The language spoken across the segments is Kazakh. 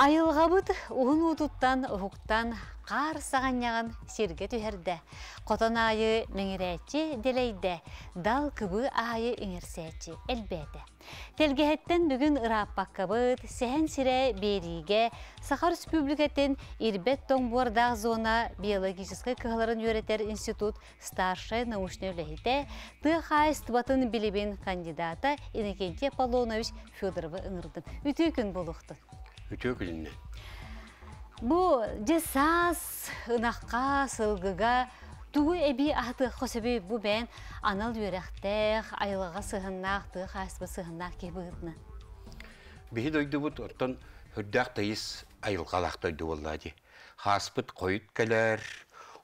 Айылғабыт уын утуттан ұғықтан қар сағаннаған серге түйерді. Қотон айы нөңірәтчі делейді, дал күбі айы үңірсәтчі әлбәді. Телгехеттен бүгін ұраппақ кабыт, сәхен сире бериге, Сахар Республикатын Ирбет Тоңбуардақ зона биологический кығыларын үйретер институт старший научный үләйді, тұқайст батын білібін кандидата Иннокентия Полонович Федоровы ыңырдын. Үті күн үтө күлінне. Бұ жесас, ұнаққа, сылғыға, Тугу эби аты хосеби бу бән анал юрахтех айлыға сыгыннах ты хаспы сыгыннах ки быдны. Бихи дойду бут оттон хүрдах тайыс айылгалах дойду боллади. Хаспыт койыт келер,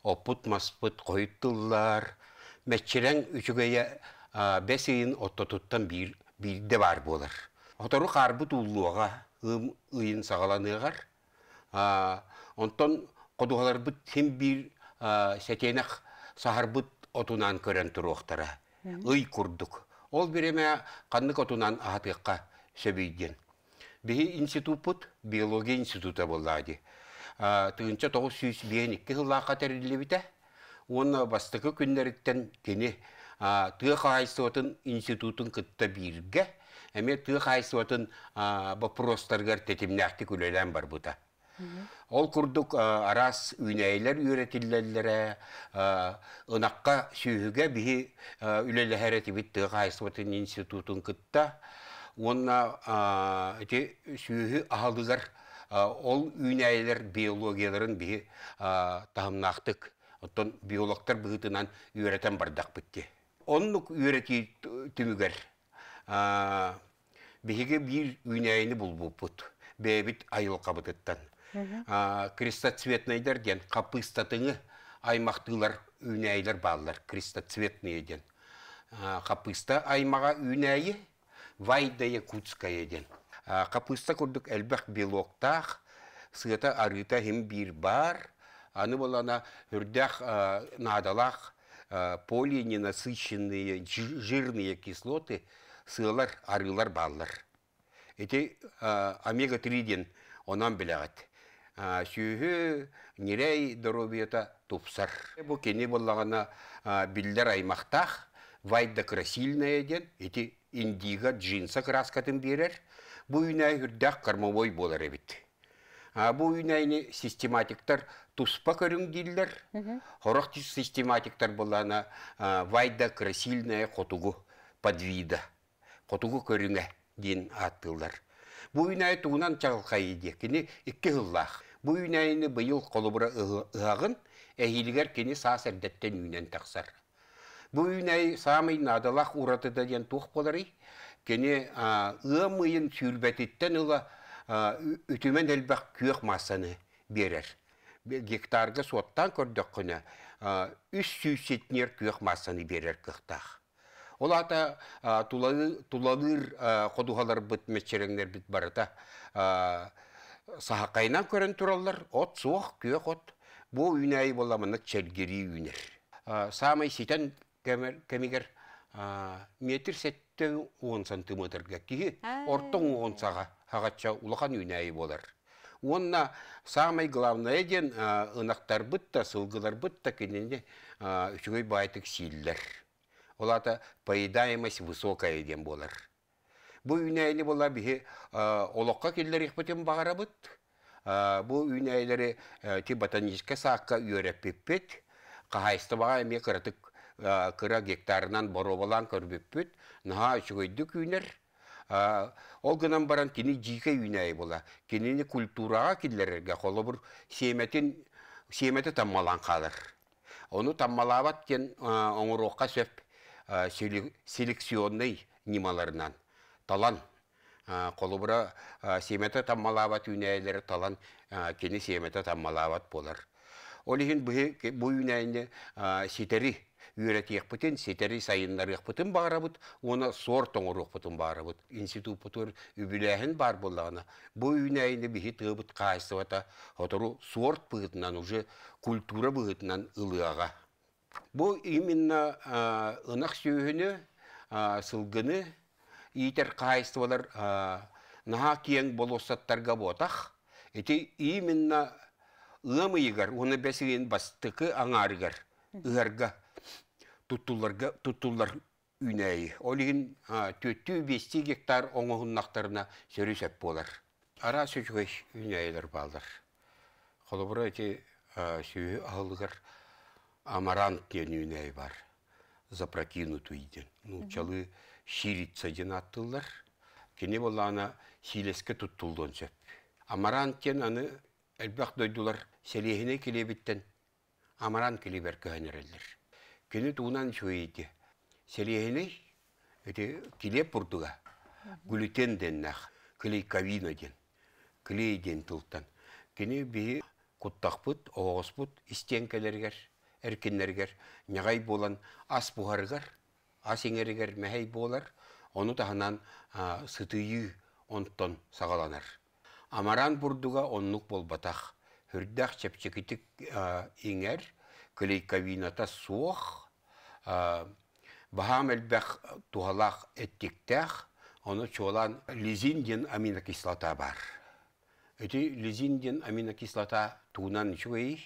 опут маспыт койыт тыллар, мәтчерен үчігея бәсейін оттотуттан бір, бірде бар болар. Отору қарбыт улуға, ым ыйын сағаланыгар онтон кодугаларбыт тем бир сәтенақ сахарбыт отунан көрөн туруктара ый курдук ол биреме кандык отунан ахатыкка сөбүйден бии институт биология института боллаади тыгынча тогуз сүүс биен икки хыллаакка Оны он бастыкы күннериттен кини тыа хаайсыотын институтун кытта биирге Әме тұқ айсуатын вопростарғар тетімнәқті күлелән бар бұта. Ол құрдық арас үйнәйлер үйретілләлләрі, ұнаққа сүйігі бігі үлелі әрәті біт тұқ айсуатын институтын күтті. Онына сүйігі ағалығар ол үйнәйлер биологияларын бігі тағымнақтық. Оттон биологтар бұғытынан үйретен бардақ бітті. Оннық үйреті түмігер биге бир үйнәйни пут. бэбит айыл кабытыттан крестоцветныйдар ден, капыстатыңы аймактыылар үйнәйлер баалар крестоцветный ден. капыста аймага үйнәйи Вайда Якутская диэн капыста курдук элбэх белоктах сыта арыта хим бир бар аны болана үрдях надалах полиненасыщенные жирные кислоты – сыылар, арылар баллар. Эти омега-3 онан біләғат. Сүйі нерей дорубиета тупсар. бу кені боллағана білдер аймақтақ, вайда красильная ден, эти индиго джинса краскатын берер. бу үйнай үрдәк қармовой болар эбит бу систематиктар туспа көрін дейлер. систематиктар боллағана вайда красильная қотуғы подвида қотуғы көріңе дейін аттылдар. Бұ үйнай туынан чағылқай декені икке ғыллақ. Бұ үйнайыны бұйыл қолыбыра ұғағын әйілгер кені саас әрдеттен үйнен тақсар. Бұ самый надалақ ұратыда ден туқ болары, кені ұғам ұйын сүйілбәтеттен ұла үтімен әлбәқ күйек масаны берер. Гектарға соттан көрдік күні үш сүйсетінер күйек масаны берер күқтақ. Ол ата туланыр қодуғалар бұт мәтшеріңдер біт барыта. сағақайынан көрін тұралар, от суақ күйек от. Бұл үйнәй боламыны чәргері үйнер. Самай сетен кәмегер метр сетті 10 сантиметрге киі, ә. ортың 10 саға, ағатша ұлыған үйнәй болар. Онна самый главное ден ынақтар бұтта, сылғылар бұтта кенінде үшігөй байтық сейілдер олата поедаемость высокая деген болар. Бұл үйнәйлі бола бігі олыққа келдер еқпетін бұд. Бұл үйнәйлері э, ті ботаническа саққа үйерек піппет. Қағайсты баға әме қыратық қыра гектарынан бұру болан көрбеппет. Наға үшігөйдік үйнер. Ол гынан баран кені жике үйнәй бола. Кенені культураға келдерге қолы бұр семеті таммалан қалыр. Оны таммалабат кен оққа сөп селекционный немаларынан талан қолыбыра семета таммалават үнәйлері, талан кені семета таммалават болар сетері бу үнәйне сетері сайынлар сетери бағыра бұд, оны сор бағыра бұд институт бұтыр бар боллағына бұ үйнәйіне бихи тыбыт каайсыбата хотору сорт быытынан уже культура бұғытынан ылыаға Бұл именно ынақ сөйіні, етер итер болар, наға кең осаттарға болтақ. Эти именно егер, оны бәсілен бастықы егер, ұғарға тұттыларға тұттылар үнәйі. Олығын төтті, 5 гектар оңығыннақтарына сәп болар. Ара сөйгөй үнәйілер балдар. бұра эти сөйі амарант ней бар запрокинуту ден. Ну, чалы ширица ден Кене бола ана хилеске туттулдон сөп. Амарант кен аны әлбәқ дойдулар амарант амаран келебер көхенерелдер. Кені туынан шөйейді. Селехіне әте келеп бұрдыға. Гүлітен ден нәқ, кілей кавина ден, кілей ден тұлттан. Кені бі құттақ оғыз Әркенлергер нягай болан ас бұғарғар, ас еңергер мәхей болар, оны тағынан сытыйы онттон сағаланар. Амаран бұрдуға оннық болбатақ, хүрдәқ чәпчекетік еңер, көлейкавината суық, бағам әлбәқ туғалақ әттіктәқ, оны чолан лизинден аминокислота бар. Өте лизинден аминокислота туынан жүгей,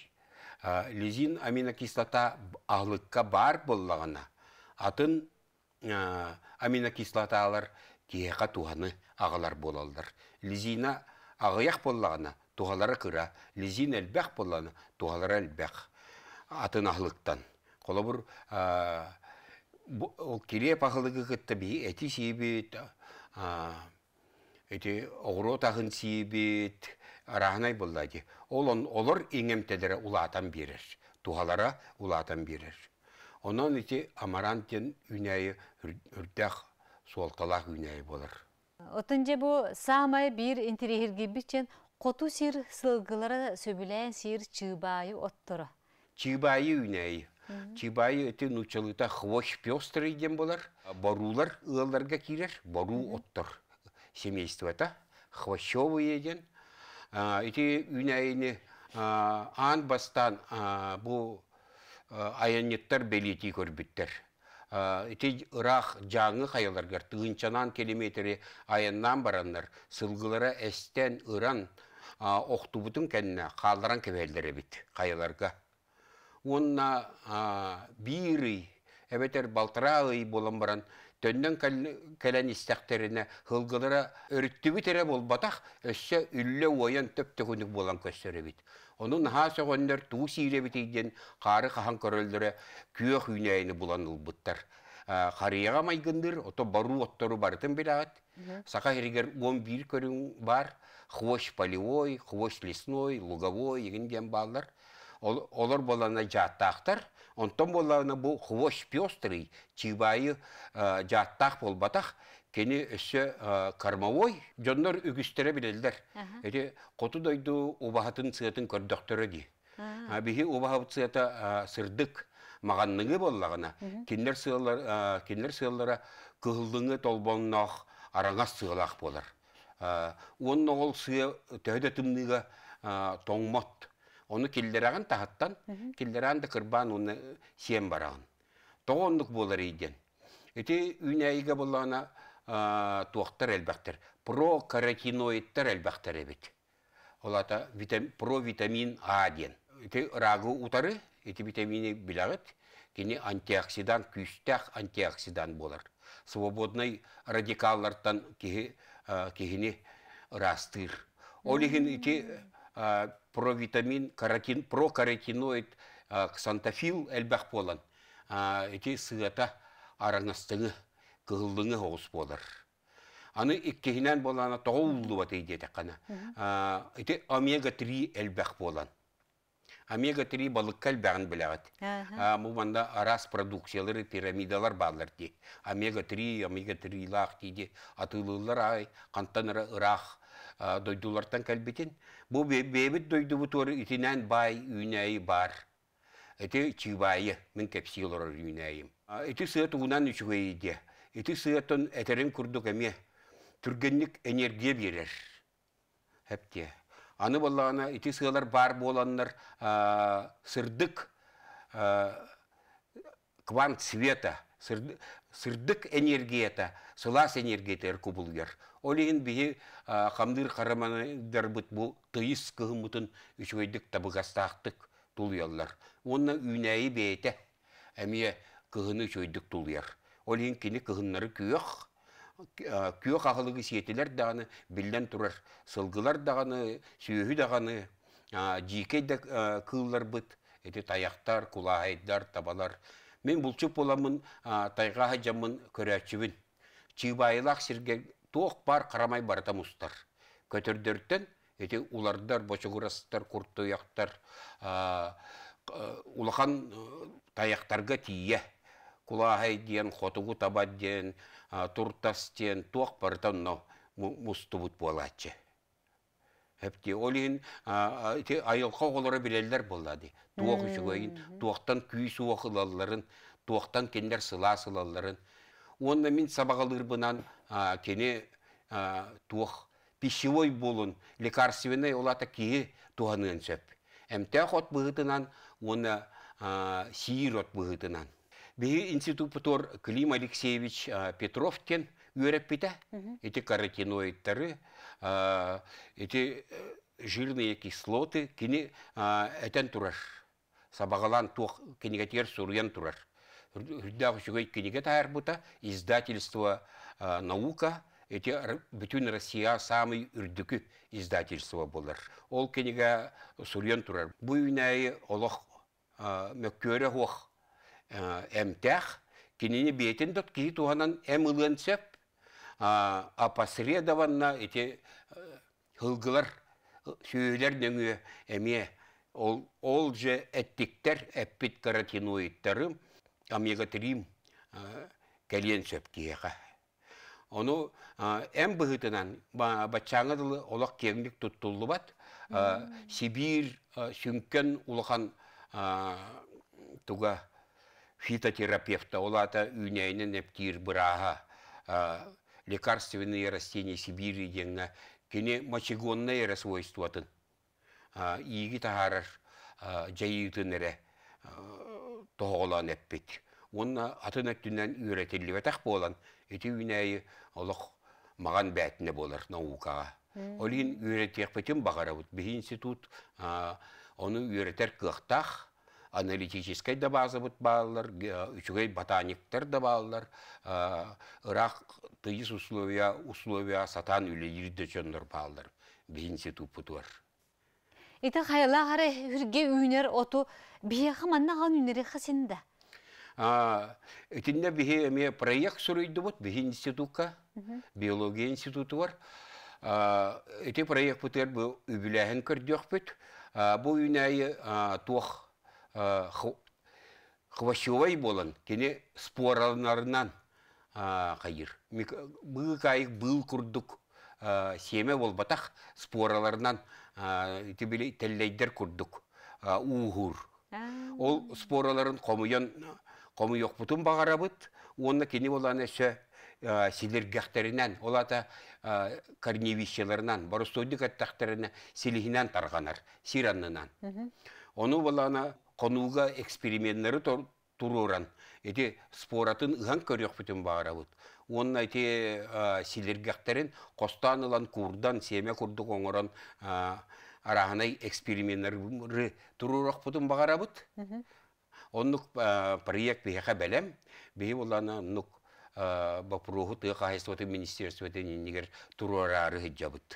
лизин аминокислота ағылыққа бар боллағына атын аминокислоталар кеқа туғаны ағалар болалдыр. Лизина ағыяқ боллағына туғалары қыра, лизин әлбәқ боллағына туғалары әлбәқ атын ағылықтан. Қолы бұр ол келе пағылығы қытты бей әті сейбет, әті ағын сейбет, арағынай бұллади. Олон олар еңемтедірі ұлатан берір. Туғалара ұлатан берір. Онан ити амарантен үнәйі үрдәқ суалталақ үнәйі болыр. Отын же бұ самай бір интерегерге бітчен қоту сир сылғылары сөбіләйін сир чыбайы оттыры. Чыбайы үнәйі. Чибайы эти нучалыта хвощ пёстрый дем болар, барулар ылларга кирер, бару оттыр. семейство та хвощовый еден, Ити үнәйіне ан бастан бұл аянеттер белети көрбіттер. Ити ұрақ жаңы қайыларғар тұғынчанан келеметері аяннан баранлар, сылғылары әстен ыран оқтубутын кәніне қалдыран кебелдері біт қайыларға. Онна бейірі, әбетер балтырағы болан баран Төннен кәлән истәктеріне хылгылыра өріттігі тере болбатах өссө үллө ойын төп түгінік болан көстері бит. Оның ға соғынлар туу сейлі бітейден қары қахан көрілдірі күйе хүйнәйіні болан Қарияға ә, майгындыр, ото бару оттору барытын сака Сақа он бир көрін бар, хвощ полевой, хвощ лесной, луговой, егін балдар. Олар болана жаттақтар, Онтон боллағына, бұл хвощ пестрый, чибайы э, жаттақ болбатақ, кені өсі э, кормовой Жонлар үгістері білелдер. Әді қоту дойду убахатын цыятын көрдіктері де. Бігі э, сырдык сырдық мағанныңы боллағына, кенлер сыяллара күхілдіңі толбоннақ, араңас сылақ болар. Оның ол сыя тәуді тоңмот Оны келдіраған тағыттан, келдераған да оны сен бараған. Тоғындық болар Өте үйін үйнәйге болуына туақтар әлбәқтір. Прокаротиноидтар әлбәқтір әбет. Олата провитамин А ден. Өте рағы ұтары, өте витамині білағыт. Кені антиоксидан, күйістәқ антиоксидан болар. Свободный радикаллардан кегіні растыр. Олеген өте провитамин, каротин, прокаротиноид ксантофил әлбәқ болан. Эти сыгата араңастыңы, кығылдыңы оғыз болар. Аны иктихинен болана тоғулы бат қана. Эти омега-3 әлбәқ болан. Омега-3 балыққа әлбәғін біләғат. Мұманда арас продукциялары пирамидалар барлар дей. Омега-3, омега-3 лақ дейді. Атылылар ай, қанттан ұрақ, дойдулардан Бу бебит дойду бу торы бай үйнәйі бар. Эти чибайы мен кепсил орыр үйнәйім. Эти сыйат унан еде. Эти сыятын әтерін күрдік әме түргенлік энергия берер. Әпте. Аны боллағана эти сыялар бар боланнар сырдык квант света, сырдык энергията, сылас энергията әркубылгер. Олеген бихи қамдыр қарамандар бұт бұл тыйыс кығымытын үшөйдік табығастақтық тұлыялар. Онна үйнәйі бейті әмия күхіні үшөйдік тұлыяр. Олеген кені күхіннары күйек, күйек ағылығы сетілер дағаны, білден тұрар сылғылар дағаны, сүйегі дағаны, жеке де кыллар бұт, әті таяқтар, кулағайдар, табалар. Мен бұлчып боламын, тайға жамын көрәчівін. Чыбайлақ сірген тоқ бар қарамай барда мұстар. Көтердерттен, эти улардар, бочығырастар, күртті ұяқтар, э, улақан э, таяқтарға тие. Кулағай ден, хотугу табад ден, туртас ден, тоқ барата но мұсты бұт Әпте олин айылқа олары білелдер болады. Туақ үшігейін, тоқтан күй суақылаларын, туақтан кендер сыла сылаларын, сабақ мин сабағалырбынан кене туох пищевой болун лекарственный олата кии туғанын сөп. Әмтә хот бұғытынан, оны сиир от бұғытынан. Бігі Клим Алексеевич Петровкен өріп біті, эти каротиноидтары, эти э, жирные кислоты, кені әтен тұраш, сабағалан туқ кенегатер суруян тұраш. Рюдах Чугайкиниге таарбыта, издательство «Наука», эти бүтүн Россия самый үрдүкі издательство болар. Ол кенеге сурен турар. Бу үйнәй олох мөккөрі хоқ әмтәх, кенені бетін дұт кейі туғанан әм үлінсеп, апасыредаванна эти э, хылгылар сөйлер нөңі әме ол, же әттіктер әппет Там егетрим кәлен сөптиеға. Оны әм бұғытынан бачаңыдылы олақ кеңдік тұттылы бат. Сибир сүнкен туға фитотерапевта олата үйнәйінен әптир бұраға лекарственные растения Сибири деңі кене мочегонное рассвойстватын. Игі тағарар жайығытын әрі тоғолан эппит. Уонна атын үйретілі үйрөтиллибетах болан, өте үнәйі олық маған бәтіне болар наукаға. Олығын үйретек бағара бұд. Бұл институт оны үйретер күліқтақ, аналитическай да база бұд бағалар, үшігей ботаниктер да бағалар, ұрақ тұйыз ұсловия условия сатан ерді жондар бағалар. Бұл институт бар. Итак, хайла харе үрге үйнер оту бие манна хан үйнери хасинда. А, итинде бие проект сүрөйдү бут, бие институтка, биология институту бар. А, проект бутер бу үбүләһен көрдөк бит. А, бу үйнәй тух болан, кені спораларынан қайыр. Бұл қайық бұл күрдік семе бол спораларынан тибили күрдік, курдук Уур. ол спораларын комуян комуяк бутун багарабыт онна кини болан эсе силергахтеринен олата корневищеларынан боростойдик аттахтерине силихинен тарганар сиранынан. ону болана қонуға экспериментлері туруран эти споратын ыган көрөк он те э, силергахтарын костан ылан курдан семе курдук оңорон э, араханай эксперименттары турурак бутун багарабыт оннук э, проект бихаха бәлем бихи болана нук бапруху тыга хахайствоты министерство тенинигер турурары хиджабыт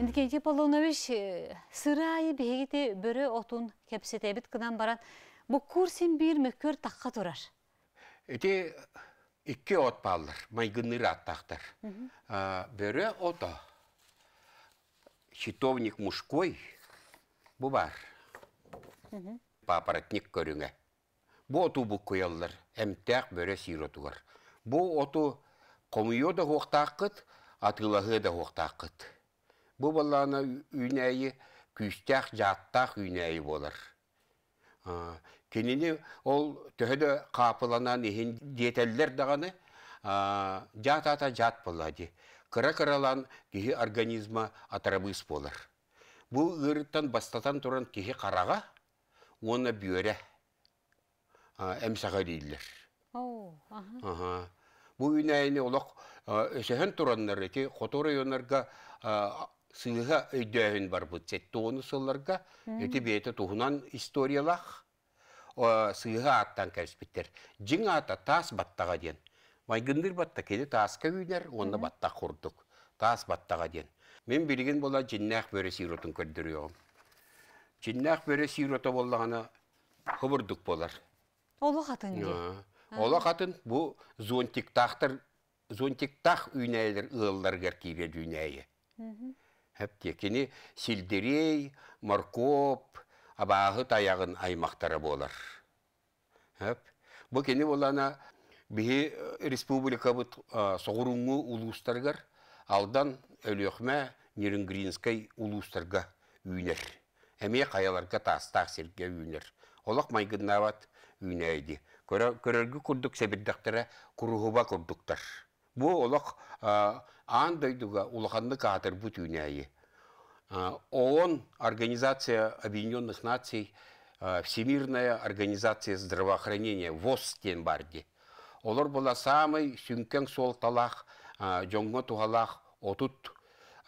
Индикенче Полонович сырайы бігігі бөрі отын кепсетебіт кынан баран Бұ көрсен бір таққа тұрар? Әді үкі от балыр, майгынныр аттақтар. Бөрі ото. хитовник мужской, Бұ бар. Папаратник көріңе. Бұ оту бұқ көйелдір, әмтәқ бөрі сиротуғар. Бұ оту қомыйо да хоқтаққыт, атылағы да хоқтаққыт. Бу баланы үйнәйі, күстәқ жаттақ үйнәйі болыр. Кенини ол төһөдө қапыланан иһин диетеллер дағаны жат ата жат болады. Кыра-кыралан кихи организма атарабыз болар. Бу ырыттан бастатан туран кихи қараға, оны бүйөрә әмсәға дейділер. Бу үйнәйіне олақ өсәһен тураннар, ки қото районарға сыыһа э, бар бұл сәтті оны соларға, Өте-бейті тұғынан историялақ сыыһа аттан кәріспеттер. жиң ата таас баттаға ден. майгындыр батта кеде тааска үйнер онында батта құрдық. таас баттаға ден. мен білген бола жиннах бөрө көрдірі оғым. жиннах бөрө сирота болағаны құбырдық болар Олы қатын ола хатын бу зонтиктахтар Хәптекені силдерей, маркоп, абағы таяғын аймақтары болар. Хәп. Бұл кені болана бігі э, республика бұт э, соғырыңы улустарғар, алдан өліқмә Неренгринскай ұлыстарға үйінер. Әме қаяларға тастақ серге үйінер. Олақ майгыннават үйінәйді. Көрергі күрдік сәбірдіктері күрғыба күрдіктар. Бұл олақ э, ан дойдуга улаханны катыр бүтүнәйи. ООН, Организация Объединенных Наций, Всемирная Организация Здравоохранения, ВОЗ тен Олар бола самый сүнкен сол талақ тугалах, отут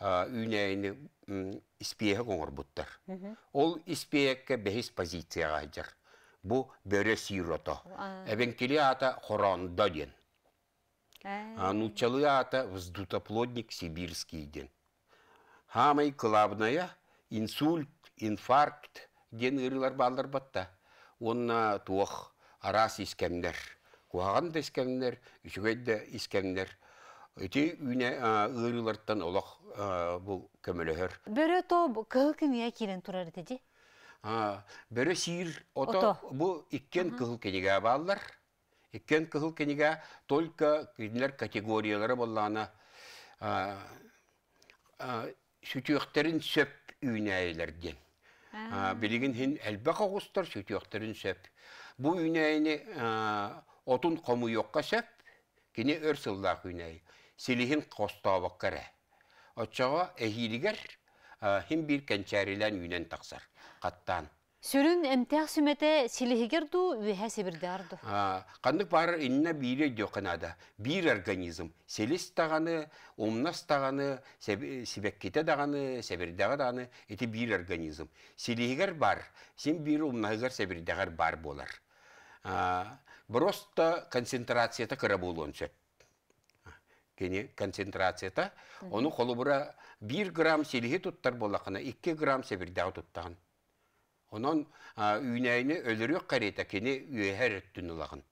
үйнәйіні испеге қоңыр бұттыр. Ол испеекке бәйіс позицияға жар. Бұ бөрі Әбен келі ата хоронда А ну чалыата вздутоплодник сибирский ден. Хамай клабная инсульт, инфаркт ден ырылар балдар батта. Онна туох арас искемдер. Куаган да искендер, үчөгөйдө Өте Өтө үйне ырылардан олох бул көмөлөһөр. Бөрө то кыл кимия кирен турар деди. Бөрө сир ото бу иккен кыл кенеге балдар. Иккен кыл кенеге только кинилер категориялары болланы сүтүөктерин сөп үйнәйлерден. Билигин хин әлбәқ оғыстар сүтүөктерин сөп. Бу үйнәйни отун қому йоққа сөп, кини өр сылдақ үйнәй. Селихин қостабық кәрі. Отшаға әйілігер, хин бір кәнчәрилән үйінен тақсар. Қаттан. Сүрін әмтәқ сүмәті селігігер ду өйе сәбірді арды. Қандық бар инна бейре ада. Бейр организм. Селес тағаны, омнас тағаны, себеккете дағаны, себірдіға дағаны. әті бейр организм. Селігігер бар. Сен бейр омнағығар ағар бар болар. Просто концентрацияты қыра болуын сөт. Кені концентрацията. Оны қолы бұра 1 грамм селігі тұттар болақына, 2 грамм себірдіға тұттағын. Онон үйнәйні өлірік қарета әкені үйәр өттін ұлағын.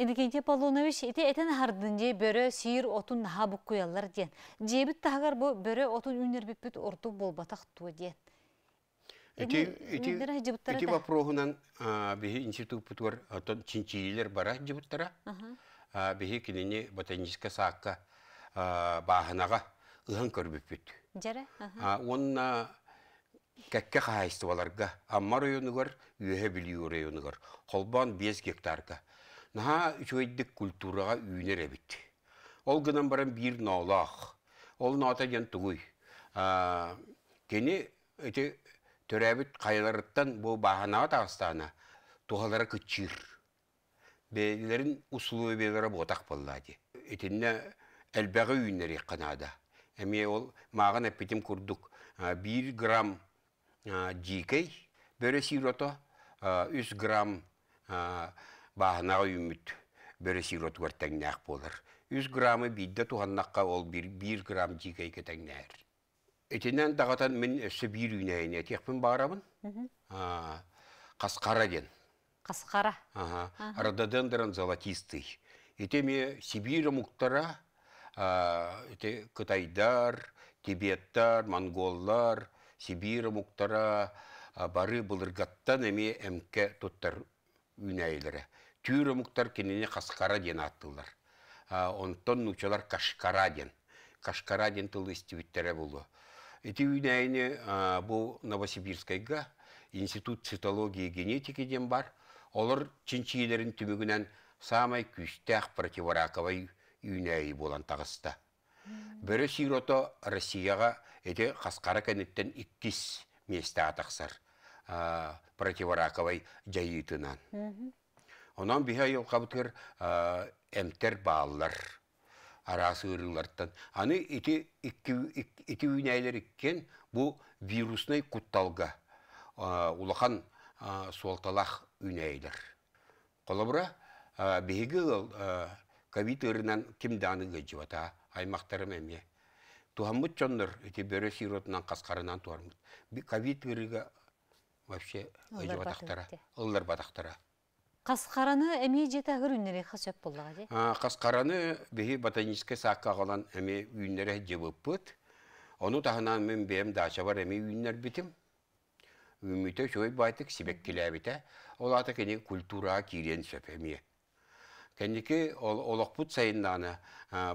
Энекенте Павлонович, әті этен хардынже бөрө сүйір отын наға бұқ куялар ден. Жебіт тағар бұ отын отун үнербіппіт орту болбатақ туы ден. Эти вопроғынан бігі институт бұтуар отын чинчилер бара жебіттара. Бігі кенені ботаническа саққа бағынаға ұған көрбіппіт. Жәрі? Онна кәкке қайсты баларға, аммар ойынығыр, үйе білі ойынығыр. Қолбан 5 гектарға. Наға үшөйдік культураға үйінер әбіт. Ол гынан баран бір наулах. ол ната жан тұғый. Кені өте төрәбіт қайларыттан бұл бағанағы тағыстана тұғалары күтчір. Бәлілерін ұсылы өбелері бұтақ болады. Өтінне әлбәғі үйінер еққанада. Әме ол маған әппетім күрдік. 1 грамм жикей бөресирото үс грамм баһынағы үмүт бөресирот көртеңнәк болар. Үс граммы бидде туғаннаққа ол бір, бір грамм жикей кетеңнәр. Этинен дағатан мен өсі бір үйнәйіне текпін барамын. Қасқара ден. Қасқара? Рододендрон золотистый. Этеме Сибирь мұқтара, Кытайдар, Тибеттар, Монголлар, Сибира муктар бары былыргаттан эми эмке туттар үнәйләре. Түйрі мұқтар кенене қасқара ден аттылар. Онтон нучалар кашкара ден. Кашкара ден тылы истивиттері болды. бұл Новосибирскайға институт цитологии генетики ден бар. Олар чинчилерін түмігінен самай күштәқ противораковай үнәйі болан тағыста. Бірі сирота Россияға эти қасқара кенеттен иккис месі атақсар противораковой жайытынан. Онан біға ел кабытыр эмтер арасы ырыллардан. Аны ити ити үнәйлер иккен бу вирусный кутталга улахан суалталах үнәйлер. Колабра биһиге ковид ырынан кимданы бата аймақтарым әме? Тухаммыт жондар эти бөрө сиротунан каскарынан туармыт. ковид вирига вообще ажыва батактара ылдар батактара. Каскараны эми жета гөрүннере хасып болдуга же. А, каскараны беги ботанический сакка калган эми үйүннере жебеппыт. Ону тахынан мен бем дача бар эми үйүннер битим. Үмүтө шой байтык сибек келебите. Ол ата кени культура кирен сөпемие. Кәнеке олоқпут сайынданы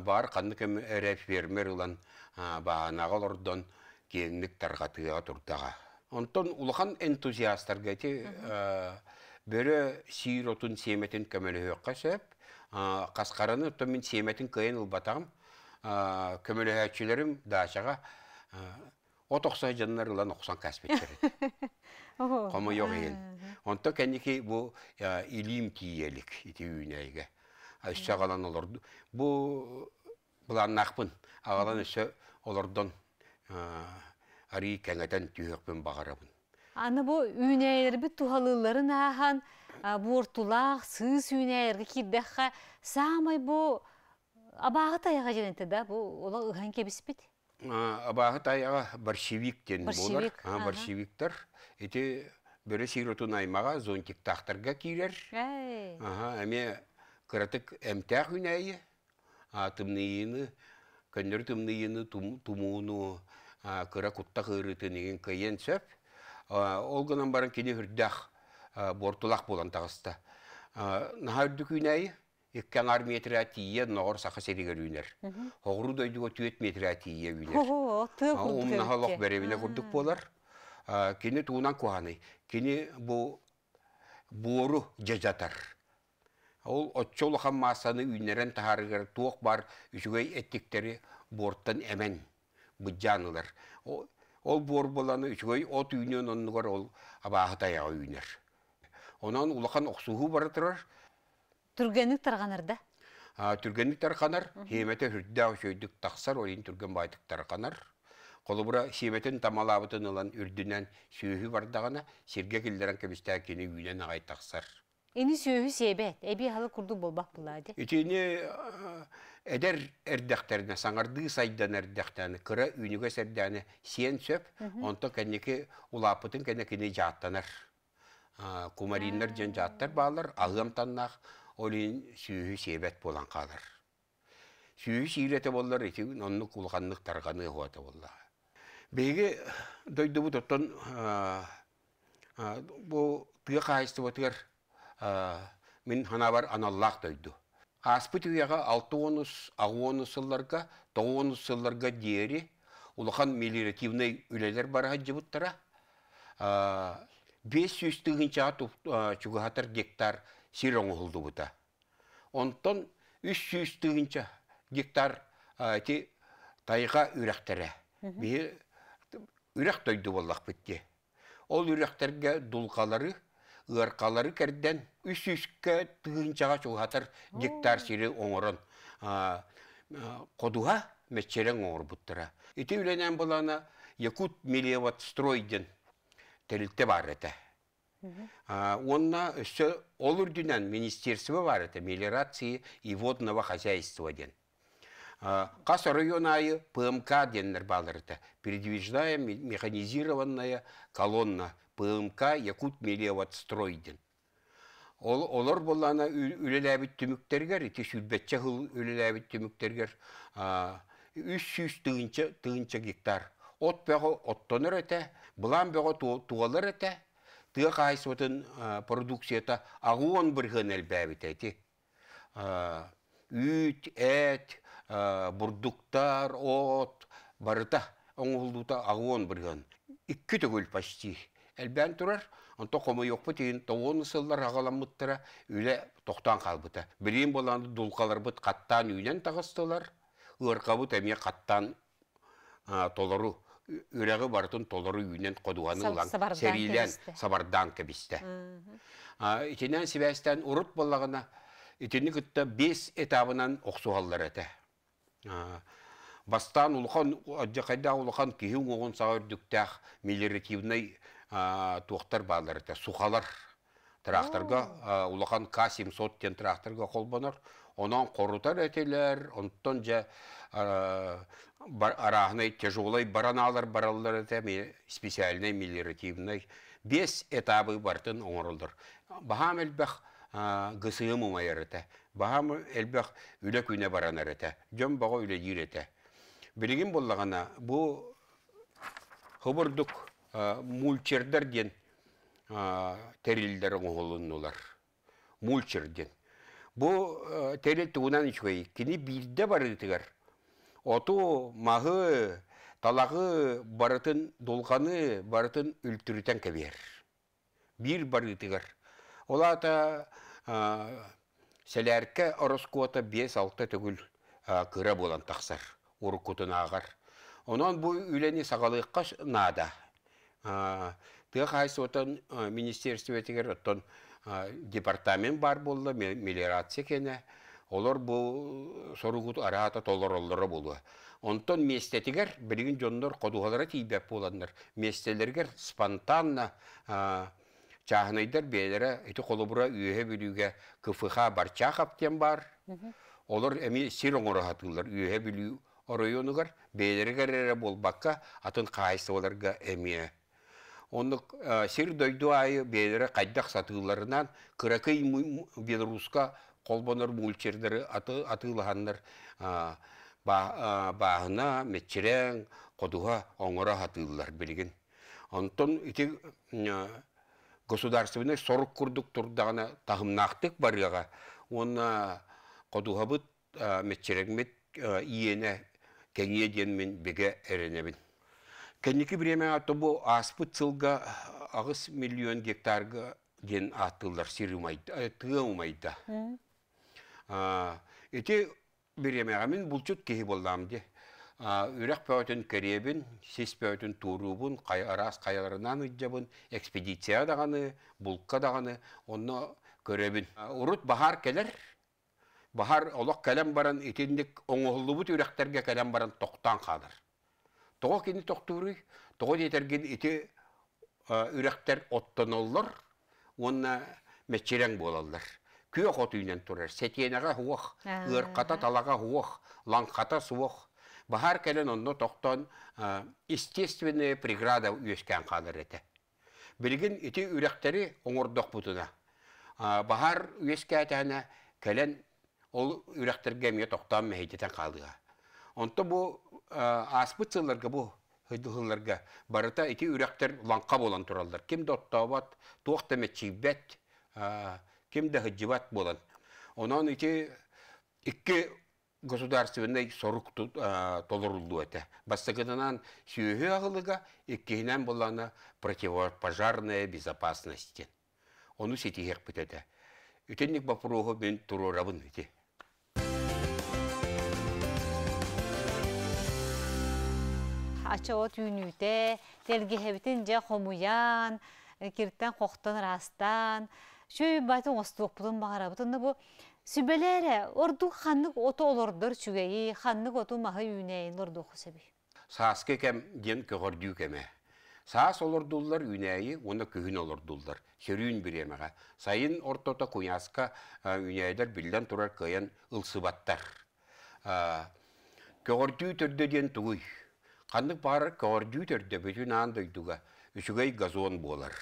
бар қанды кем әрәп вермер ұлан бағанағы олырдон кеңнік тарғатыға тұрдаға. Онтон ұлған энтузиастар кәте бөрі сүйір ұтын семетін көмілі өққа сөп, қасқараны ұтын мен семетін көйен ұлбатағым, көмілі өкшілерім дашаға отықсай жаннар ұлан оқсан кәспеттері. Қома йоқ ең. Онтон кәнеке бұл илим кейелік үйінәйге. Айша қалан олар. Бұл нақпын. Ағалан үші олардан э, әрі кәңәтен түйекпен бағарабын. Аны бұ біт туғалыларын ахан, бұртулақ, сыз үйнәйіргі киддәққа самай бұ абағы таяға жәнеті да, бұ олар ұған кебісіп біт? Абағы таяға баршевиктен болар, Баршевиктер. Эти бірі сиротын аймаға зонтик тақтырға кейлер. Әме кыратык эмтях үнәйі, атымныйыны, көндір тымныйыны тумуыну кыра кутта кырытынығын кыйен сөп. Ол гынан барын кені үрдәқ бортулақ болан тағыста. Нахардық үнәйі, Иккен ар метра тие ногор саха серигер үнер. Хогру дойдуга түйет метра тие үнер. Ого, Ум нахалок беребине курдук болар. Кини туунан куаны. Кини бу буору жажатар. Ол отчол масаны үйнерен тахарыгар туох бар үсүгэй эттиктери борттан эмен бұджанылар. Ол бор боланы үсүгэй от үйнен оннығар ол абахытаяға үйнер. Онан улахан оқсуғы бары тұрар. Түргенік да? Түргенік тарғанар, хеймете хүрдді өшөйдік тақсар, ойын түрген байтық тарғанар. бұра семетін тамалабытын ылан үрдінен сүйігі бардағына сергек үлдерін кемістәкені үйінен ағай тақсар. Eni söğü sebet, әбі halı kurdu bolbak buladı. Ütüne eder erdekterine, sanardığı saydan erdekterine, kıra ünüge serdene siyen söp, onto kendiki ulapıtın kendikini caattanır. Kumarinler can caattar bağlar, ağım tannak, olin söğü Э, Мен ханабар аналлақ дойду. Аспыт уяға алты оныс, ағы онусыларға, тоғы онусыларға дейірі, улахан мелиративный үлелер бараға жебуттара. 500 э, тігінші э, чуғатыр гектар сир оңғылды бұта. Онтон 300 тігінші гектар әті тайға үрәқтәрі. Бе үрәқ болақ бітті. Ол үрәқтерге дулқалары ырқалары керден үш үшке түгінчаға чулхатар гектар сирі оңырын. Қодуға мәтчерен оңыр буттыра Үті үлінен булана якут милеват стройден телитте бар әті. онна үсі олыр дүнен министерсіпі бар әті Мелерации и водного хозяйства ден район айы ПМК деннер балырды. Передвижная механизированная колонна пылымка якут мелеват стройден. Ол, олар болана үлеләбит түмүктергер, ити сүлбәтчә хыл үлеләбит түмүктергер, 300 сүз тыгынча гектар. От бәғы оттоныр әтә, бұлан бәғы туғалар әтә, тыға қайсыбытын продукцията ағуын бірген әлбәбіт әйті. Үт, әт, бурдуктар, от, барыта, оңғылдута ағуын бірген. Иккі түгіл почти әлбән тұрар, онто қомы еқпі тейін сыллар ұсылдар ағаламыттыра үлі тоқтан қалбыта. Бірен боланды дулқалар бұт қаттан үйінен тағыстылар, ұрқабы тәме қаттан толыру үрәгі бартын толыры үйінен қодуғаны ұлан серилен сабардан кәбісті. Итінен сібәстен ұрыт болағына итіні күтті бес этабынан оқсуғалар әті. Бастан ұлқан, қайда ұлқан күйін оғын сағыр дүктәқ туақтар бағалар әті, сухалар тракторға улахан к 700 тен тракторға бұныр онан қорытар әтелер онтон жа арахнай тяжелый бараналар баралылар әті специальный мелиоративный бес этабы бартын оңырылдыр бағам әлбәқ гысыым умайыр әті бағам әлбәқ үлі күне баранар әті жөм баға үлі дир әті білігін боллағана бұ құбырдық мульчердер ден терилдер оңолунулар. Бұ ден. Бу терил тугунан ичкой. Кини бирде барытыгар. Оту мағы талағы барытын долғаны барытын үлтүрүтен кебер. Бир барытыгар. Олата сәләркә ороскота 5-6 түгіл күрі болан тақсар, уркутын ағар. Онан бұ үйлені сағалыққа нада, тыах айсы отон э, министерство тегер оттон э, департамент бар болды мелиорация кене олар бұл соругут арата толороллору болды. онтон местетигер билигин жондор кодугалара тийбеп боланнар местелергер спонтанно э, чаахнайдар бээлере ити бұра үйе кфха күфіға бар тем бар олар эми сир оңорохатыылар үөһө билүү оройонугар атын кайсы оларга Оның э, сер айы бейлері қайдақ сатыларынан Күрекей Беларуска қолбанар мульчердері аты, э, э, бағына мәтчерен қодуға оңыра атылылар білген. Онтон ити государственный сорық күрдік тұрдағына тағымнақтық барыға. Оны қодуға бұд метчерен мет иене мен беге әренебін. Кәнекі бремя тобу аспыт цылга ағыс миллион гектарға ден аттылар тыумайда. Э, э. Эти бремяға мен бұл чүт кеһи болдам де. пәуетін көребін, сес пәуетін турубын, қай арас қайларынан ұджабын, экспедиция дағаны, бұлқа дағаны, оны көребін. Урут бахар келер, бахар олақ кәлем баран, етіндік оңғылы бұт үрәктерге кәлем баран тоқтан қадыр. Тоғы кені тоқтуыры, тоғы детерген ити үректер оттоноллар, онна мәтчерен болалар. Күйе қотуынан тұрар, сетиенаға хуақ, үрқата талаға лан лаңқата суық. Бахар кәлін онны тоқтан естественная преграда үйескен қалар еті. Білген ити үректері оңырдық бұтына. Бахар үйеске әтәне кәлін ол үректерге ме тоқтан мәйдетен қалдыға. Онты бұл аспыцыларга бу хыдылларга барыта ики үрәктер ланка болан туралдар. Ким доттабат, туакта мечибет, ким дә хыҗибат болан. Онан ики икки государственный сорук толырылды өте. Бастыгынан сүйе ағылыға иккенен боланы противопожарная безопасность. Оны сетихек бітеді. Үтенник бапыруғы мен тұру рабын өте. ачоот үйнүүтэ телгиһэбитин же хомуян э, киртен хоқтан растан шүй баты оңостуокпутун багарабытынна бу сүбелере орду ханнык оту олордор ханнық ханнык оту махы үйнэйин ордуоху себи сааскы кем ген көгөрдүү кеме саас олордуллар үнәйі оны күхін олордуллар херюн біремеға сайын ортота куяска э, үнәйдер билден турар кыян ылсыбаттар э, көгөрдүү түрдө ден туй Ханнык бар кавардютерде бүтін андайдуға үшігей газон болар.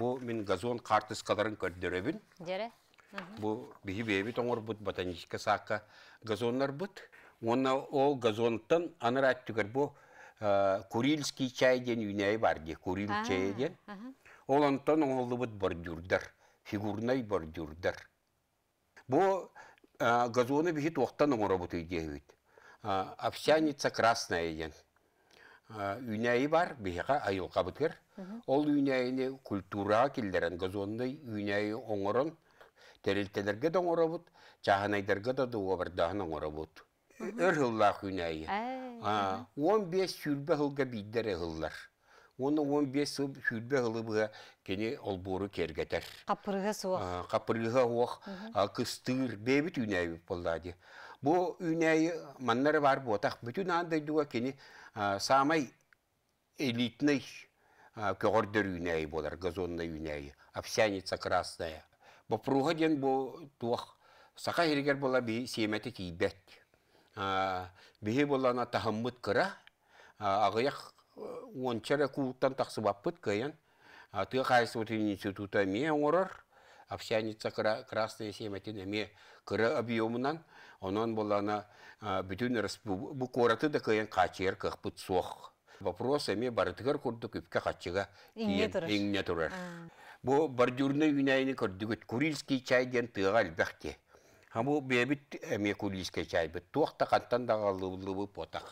Бұл мен газон картыскаларын көрдіребін. Дере? Бұл бігі бейбіт оңыр бұд ботаническа саққа газонлар бұд. Оны ол газонттан аныр әттігір бұл Курильский чайден ден үйнәй бар де, Куриль чай ден. Ол антон оңылды бұд бордюрдар, фигурнай бордюрдар. Бұл газоны бігі тоқтан оңыр бұд үйде овсяница красная еген. Үйнәйі бар, бейіға айылға қабыткер Ол үйнәйіні культура келдерін, газонный үйнәйі оңырын, терілтелерге де оңыры бұд, жағанайдарға да дуға бірдағын оңыры бұд. Өр ғыллақ үйнәйі. 15 сүрбе ғылға бейддер ғыллар. Оны 15 сыл сүрбе ғылыбыға кені бұры кергетер. Қапырға суақ. Қапырға оқ, қыстыр, бейбіт үйнәйі болады. Бу үнәй маннары бар ботақ бүтін андайдуға кені самай элитный көгордер үнәй болар, газонный үнәй, овсяница красная. Бопруға ден бу туақ сақа ергер бола би семәті кейбет. Бихе болана тахыммыт кыра, ағыяқ ончара култтан тақсыбаппыт каян, ты хайсы вот института ме оңырыр, овсяница красная семәтін әме кыра объемынан, онан болана бүтүн бу қораты да кейін качыер кыхпыт соқ. вопрос эми барытыгар көрдік үпке качыга иңне бар бу үйнайыны үйнәйни көрдүгүт курильский чай ден тұға элбехте хаму бәбіт әме курильский чай бит туакта каттан да бұл потақ.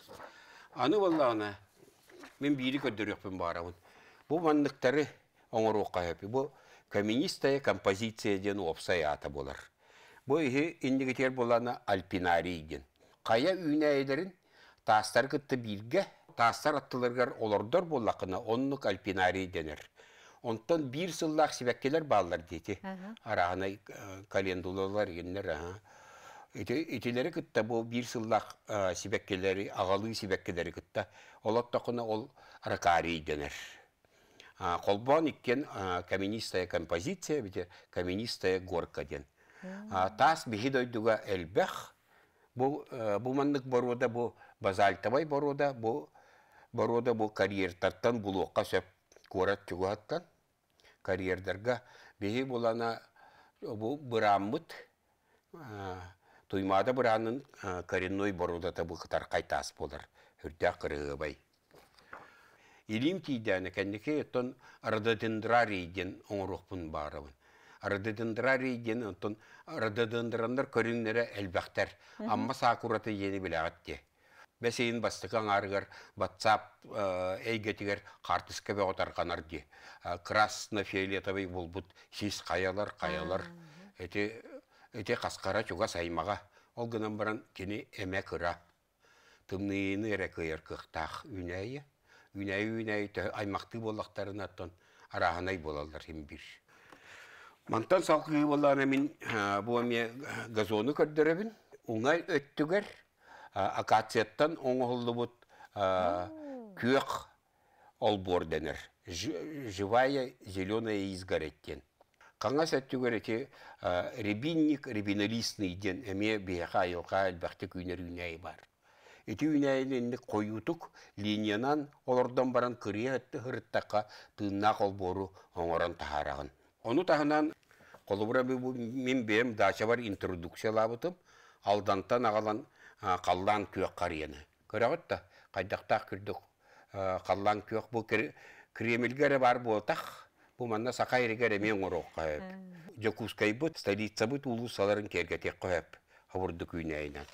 аны баллағына, мен барауын. көрдөрөкпүн барабын бу оққа әпі. бу коммунистая композиция ден опсай ата болар Бұл ихи иннигитер боланы альпинарий ген. Қая үйнәйдерін тастар күтті білге, тастар аттылыргар олардар болақына онлық альпинарий денер. Онтон бір сыллақ себәккелер баллар дейді. Арағына календулалар геннер. Итилері күтті бұл бір сыллақ себәккелері, ағалы себәккелері күтті. Олоттақына ол ракарий денер. Қолбан иккен каменистая композиция, каменистая горка ден. Тас бихи дойдуга элбэх. Бу бу маннык борода бу базальтабай боруда бу боруда бу карьер таттан булуокка сөп көрөт чугуаттан. Карьердерге бихи булана бу быраммыт туймада бұранын коренной боруда бұл қытар қайтас болар. Үрді бай. Илим тейдәні кәндеке еттон рододендрарийден оңырықпын барымын рододендрарий ден онтон рододендрандар көрүннере элбактар амма сакураты ени билегат бәсейін бастық аңарғыр ватсап әйгетігер қартысқа бе отарғанар де красно фиолетовый болбут сис қаялар қаялар әте қасқара чуга саймаға ол гынан баран кені эме кыра тымныйыны эре кыйыр кыхтах үнәйі үнәйі үнәйі аймақты болақтарын аттан араһанай болалар хим бир Мантан салқы болланы мен буаме газоны көрдіребін. Оңай өттігер акацияттан оңғылды бұд күйек олбор денер. Живая зеленая изгореттен. Қаңас әттігер әте рябинник, рябинолистный ден әме бияқа айылға әлбәқті күйнер үйнәй бар. Эти үйнәйленді қойутық линиянан олардан баран кірия әтті ғырыттаққа ол бору оңырын тағарағын. Оны тағынан қолыбыра мен бем дача бар интродукциялабытым, алдантан ағалан қаллан көк қарияны. Көрағыт та, қайдақтақ күрдік қаллан көк бұл кремелгері бар болтақ, бұл манна сақайрегері мен ұрық қойып. Жокускай бұд столица бұт саларын кергетек қайып, хавырды күйіне айнан.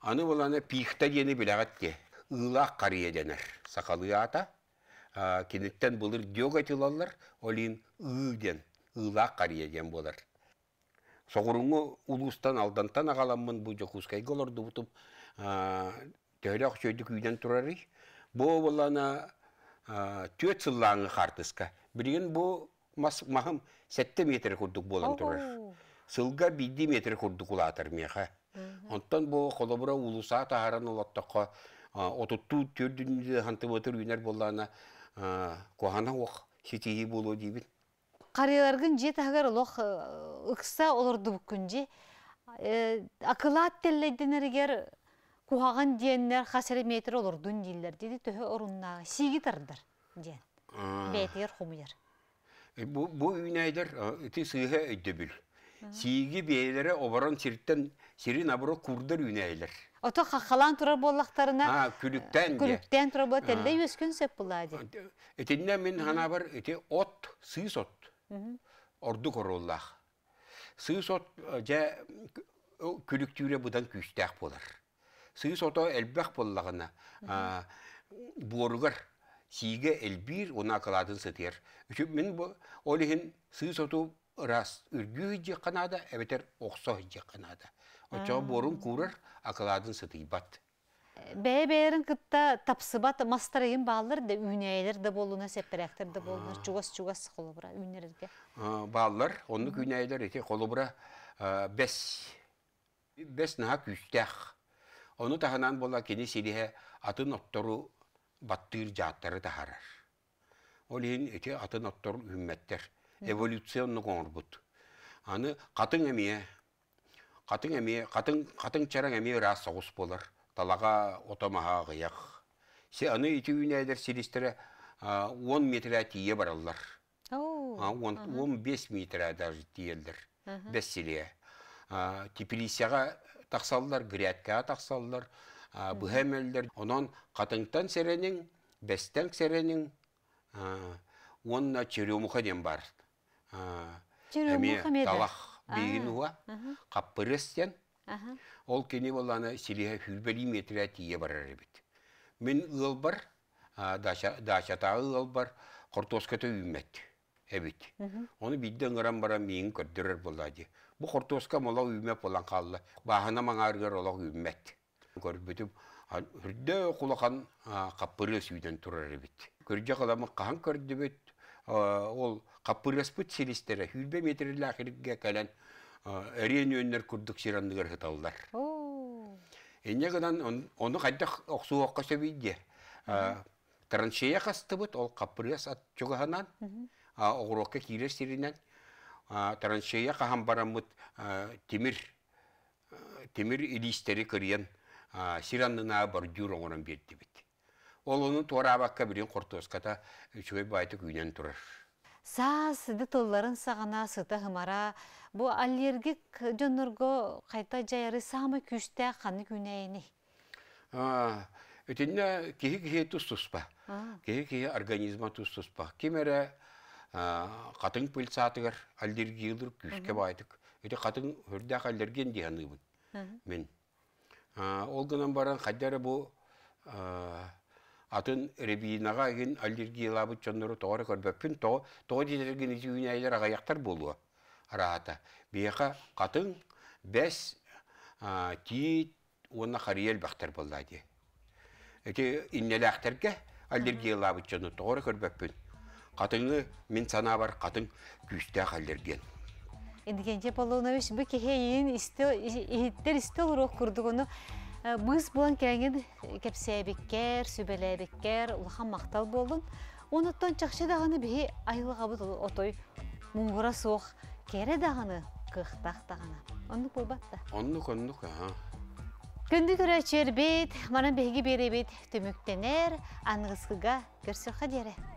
Аны боланы пихта дені білағат ұлақ қария сақалы ата, кенеттен бұлыр дөг олин үйден, ұйла қариеден болар. Соғырыңы ұлыстан алдантан ағаламын бұй жоқұскай қоларды бұтып, төрек ақшөйдік үйден тұрары. Бұл болана төт сыллаңы қартысқа. Бірген бұл мағым сәтті метр құрдық болан тұрар. Сылға бейді метр құрдық ұлатыр меға. Онтан бұл қолыбыра ұлыса тағаран ұлаттыққа, отытту төрдіңді хантымотыр үйінер болана кохана оқ, хитии болу дейбин карыяргын жет агар оқ ұқса олырды бүкінде, же э, э, акылаат теллейден эригер кухаган диендер хасереметер олордун дийлер деди төхө оруннагы сиги тардар диен бұл үйін айдар үті э, үйнәйдер өтті бүл сегі сиги обаран оборон сириттен сирин құрдыр үйін айдар Ото қақалан тұра боллақтарына... күліктен де. Күліктен тұрар болы, тәлі сөп болады. Әтінде мен ғана бір, өте от, сұйыз от. Орды құрыллақ. Сұйыз от, э, жа күліктюре бұдан күйістәк болар. Сұйыз ото әлбәқ боллағына, бұрғыр сиге әлбір, она қаладын сытер. Үшіп мен ол олығын сұйыз оту ұрас үргі жеқанада, әбетер оқсо жеқанада. Очоо борун курар акаладын сытыйбат. Бәе бәйерін кытта тапсыбат мастарайын баллар да үйнәйлер да болуна септерәктер да болуна чугас-чугас қолыбыра үйнерге. Баллар, оны үйнәйлер ете қолыбыра бәс. Бәс наға күстәқ. Оны тағынан бола кені сирихе атын оттору баттыр жаттары тағарар. Ол ең ете атын оттору үмметтер. Эволюционны қоңыр бұд. Аны қатын әмие Қатын әме, қатын, қатын чаран әме ас соғыс болар. Талаға отамаға ғияқ. Се аны үйтеуіне әдір селестірі 10 метрі тие баралар. 15 метрі даже тиелдір. Бәсселе. Тепелесияға тақсалылар, грядкаға тақсалылар, бұхәмелдер. Онан қатыңтан сәренің, бәстәң сәренің, онына черемуха ден бар. Черемуха меді? Талақ бейін уа, қаппырыстен, ол кені боланы силеге хүрбәлі метрі тие барар бит. Мен ұл бар, дашатағы ұл бар, құртоскаты үймет. Әбіт. Э, Оны бидден ғырам бара мейін көрдірір болады. Бұ құртосқа мұла үймәп болан қалылы. Бағына маңарғыр ола үймет. Көрбітіп, үрді құлақан қаппыры үйден тұрар бит. Көрде қаламы қаған көрді бит. Ол Каппыраспыт селестері, үлбе метрілі ақырыққа кәлін әрен өнер күрдік сирандығыр ғыталдар. Ене ғынан оны қайда оқсу оққа сөбейді. Траншея қасты бұд, ол қаппырас ат жүгіғанан, оғырыққа кейлер сирінен. Траншея қаған барам бұд темір, темір илистері көрген сирандына бар жүр оңырын берді бет. Ол оның туара абаққа бірін қортуыз қата үшуай байты күйінен тұрар саас сыды толларын сағана сыта хымара. Бу аллергик жонырғы қайта жайыры, самы күште қаны Өтінде кейі-кейі кихи ба. кейі-кейі организма ба. Кемері қатын аллергия аллергиялыр күшке байдық. Өте қатын үрдәқ аллерген дегенігін. Мен. Ол ғынан баран қаддары бұл атын ребинаға ген аллергиялабы чоннору тоғары тоғы то то дидерген ити айлар агаяктар болуы араата бияка катын бәс тиит уонна хариел бактар болла ди эти иннелахтерге аллергиялабы чонну тоғары көрбөппін катыңы мен сана бар катын күүстәк аллерген Эдгенче Полонович, бу кеһе істі, иһиттер истел ұрық құрдығыны Э, Мыз бұлан кәңін кәпсәбеккер, э, сөбәләбеккер, ұлған мақтал болдын. Онуттан чақшы дағаны бігі айлыға бұд отой мұңғыра соқ, кәрі дағаны, кықтақ дағаны. Онды бұл батта. Онды көндік, аға. Күнді көрі бет, маған бігі беребет, төміктенер, анығысқыға көрсеққа дере.